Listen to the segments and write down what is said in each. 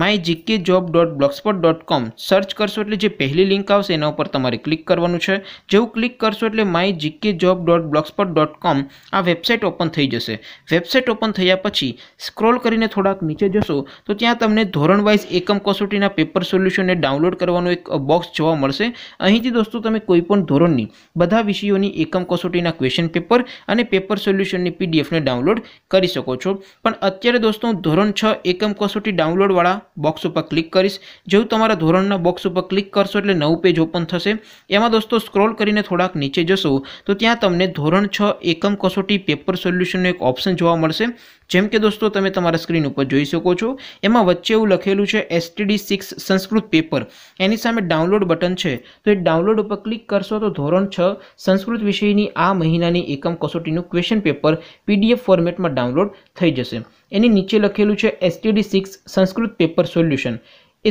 my GK job dot blogspot dot com search કરશો એટલે જે પહેલી લિંક આવશે એના ઉપર તમારે ક્લિક કરવાનું છે જેવું ક્લિક કરશો એટલે my GK job dot blogspot dot com આ વેબસાઇટ ઓપન થઈ જશે વેબસાઇટ ઓપન થયા પછી સ્ક્રોલ કરીને થોડાક નીચે જશો તો ત્યાં તમને ધોરણ વાઇઝ એકમ કસોટીના પેપર સોલ્યુશનને ડાઉનલોડ કરવાનો એક બોક્સ જોવા મળશે અહીંથી દોસ્તો તમે કોઈપણ ધોરણની બધા વિષયોની એકમ કસોટીના ક્વેશ્ચન પેપર અને પેપર સોલ્યુશનની પીડીએફને ડાઉનલોડ કરી શકો છો પણ અત્યારે દોસ્તો ધોરણ છ એકમ કસોટી ડાઉનલોડવાળા બોક્સ ઉપર ક્લિક કરીશ જેવું તમારા ધોરણના બોક્સ ઉપર ક્લિક કરશો એટલે નવું પેજ ઓપન થશે એમાં દોસ્તો સ્ક્રોલ કરીને થોડાક નીચે જશો તો ત્યાં તમને ધોરણ છ એકમ કસોટી પેપર સોલ્યુશનનો એક ઓપ્શન જોવા મળશે જેમ કે દોસ્તો તમે તમારા સ્ક્રીન ઉપર જોઈ શકો છો એમાં વચ્ચે એવું લખેલું છે એસટીડી સિક્સ સંસ્કૃત પેપર એની સામે ડાઉનલોડ બટન છે તો એ ડાઉનલોડ ઉપર ક્લિક કરશો તો ધોરણ છ સંસ્કૃત વિષયની આ મહિનાની એકમ કસોટીનું ક્વેશ્ચન પેપર પીડીએફ ફોર્મેટમાં ડાઉનલોડ થઈ જશે એની નીચે લખેલું છે STD six Sanskrit paper vapor solution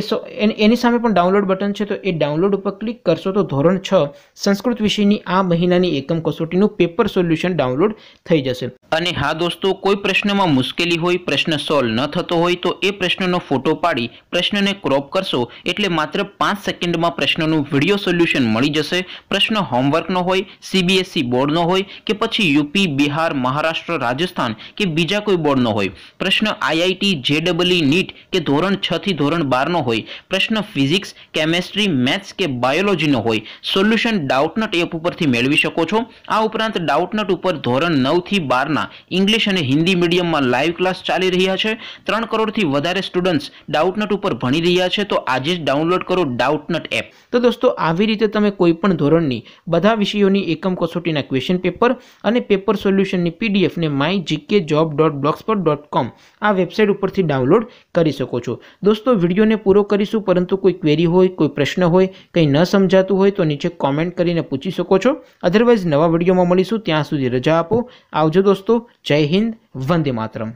એ સો એની સામે પણ ડાઉનલોડ બટન છે તો એ ડાઉનલોડ ઉપર ક્લિક કરશો તો ધોરણ છ સંસ્કૃત વિષયની આ મહિનાની એકમ કસોટીનું પેપર સોલ્યુશન ડાઉનલોડ થઈ જશે અને હા દોસ્તો કોઈ પ્રશ્નમાં મુશ્કેલી હોય પ્રશ્ન સોલ્વ ન થતો હોય તો એ પ્રશ્નનો ફોટો પાડી પ્રશ્નને ક્રોપ કરશો એટલે માત્ર પાંચ સેકન્ડમાં પ્રશ્નનું વિડીયો સોલ્યુશન મળી જશે પ્રશ્ન હોમવર્કનો હોય સીબીએસઈ બોર્ડનો e હોય કે પછી યુપી બિહાર મહારાષ્ટ્ર રાજસ્થાન કે બીજા કોઈ બોર્ડનો હોય પ્રશ્ન આઈઆઈટી જેડબલઈ નીટ કે ધોરણ છથી ધોરણ બારનો હોય પ્રશ્ન ફિઝિક્સ કેમેસ્ટ્રી મેથ્સ કે બાયોલોજીનો હોય સોલ્યુશન ડાઉટનટ એપ ઉપરથી મેળવી શકો છો આ ઉપરાંત ડાઉટનટ ઉપર ધોરણ નવથી બારના ઇંગ્લિશ અને હિન્દી મીડિયમમાં લાઈવ ક્લાસ ચાલી રહ્યા છે ત્રણ કરોડથી વધારે સ્ટુડન્ટ્સ ડાઉટનટ ઉપર ભણી રહ્યા છે તો આજે જ ડાઉનલોડ કરો ડાઉટનટ એપ તો દોસ્તો આવી રીતે તમે કોઈપણ ધોરણની બધા વિષયોની એકમ કસોટીના ક્વેશ્ચન પેપર અને પેપર સોલ્યુશનની પીડીએફને માય જીકે જોબ ડોટ પર ડોટ કોમ આ વેબસાઇટ ઉપરથી ડાઉનલોડ કરી શકો છો દોસ્તો વિડીયોને પૂરો કરીશું પરંતુ કોઈ ક્વેરી હોય કોઈ પ્રશ્ન હોય કંઈ ન સમજાતું હોય તો નીચે કોમેન્ટ કરીને પૂછી શકો છો અધરવાઇઝ નવા વિડીયોમાં મળીશું ત્યાં સુધી રજા આપો આવજો દોસ્તો જય હિન્દ વંદે માતરમ